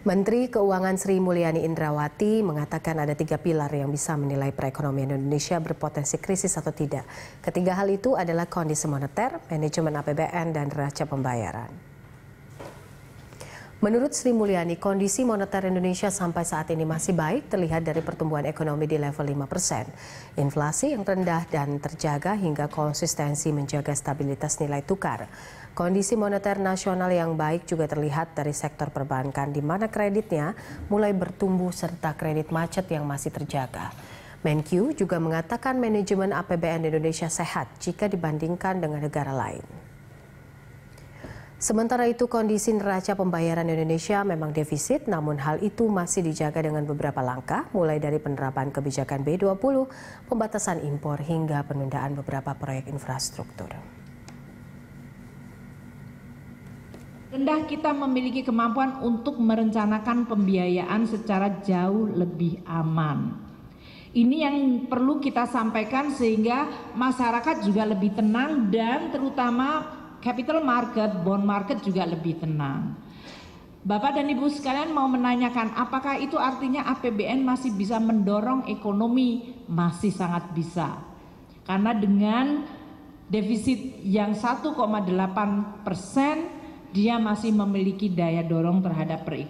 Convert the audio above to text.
Menteri Keuangan Sri Mulyani Indrawati mengatakan ada tiga pilar yang bisa menilai perekonomian Indonesia berpotensi krisis atau tidak. Ketiga hal itu adalah kondisi moneter, manajemen APBN, dan raca pembayaran. Menurut Sri Mulyani, kondisi moneter Indonesia sampai saat ini masih baik terlihat dari pertumbuhan ekonomi di level 5 persen. Inflasi yang rendah dan terjaga hingga konsistensi menjaga stabilitas nilai tukar. Kondisi moneter nasional yang baik juga terlihat dari sektor perbankan di mana kreditnya mulai bertumbuh serta kredit macet yang masih terjaga. MenQ juga mengatakan manajemen APBN Indonesia sehat jika dibandingkan dengan negara lain. Sementara itu kondisi neraca pembayaran Indonesia memang defisit, namun hal itu masih dijaga dengan beberapa langkah, mulai dari penerapan kebijakan B20, pembatasan impor hingga penundaan beberapa proyek infrastruktur. Rendah kita memiliki kemampuan untuk merencanakan pembiayaan secara jauh lebih aman. Ini yang perlu kita sampaikan sehingga masyarakat juga lebih tenang dan terutama capital market, bond market juga lebih tenang. Bapak dan Ibu sekalian mau menanyakan apakah itu artinya APBN masih bisa mendorong ekonomi? Masih sangat bisa. Karena dengan defisit yang 1,8 persen, dia masih memiliki daya dorong terhadap perekonomian.